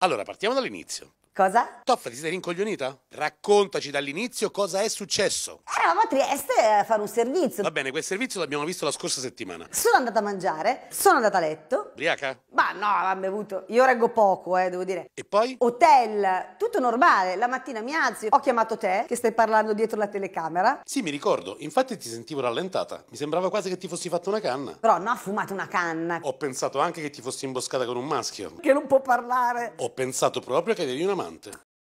Allora, partiamo dall'inizio. Cosa? Toffa, ti sei rincoglionita? Raccontaci dall'inizio cosa è successo. Eravamo eh, a Trieste a eh, fare un servizio. Va bene, quel servizio l'abbiamo visto la scorsa settimana. Sono andata a mangiare, sono andata a letto. Ubriaca? Ma no, ha bevuto. Io reggo poco, eh, devo dire. E poi? Hotel, tutto normale. La mattina mi alzo, ho chiamato te, che stai parlando dietro la telecamera. Sì, mi ricordo. Infatti ti sentivo rallentata. Mi sembrava quasi che ti fossi fatta una canna. Però no, ha fumato una canna. Ho pensato anche che ti fossi imboscata con un maschio. Che non può parlare. Ho pensato proprio che eri una mano importante.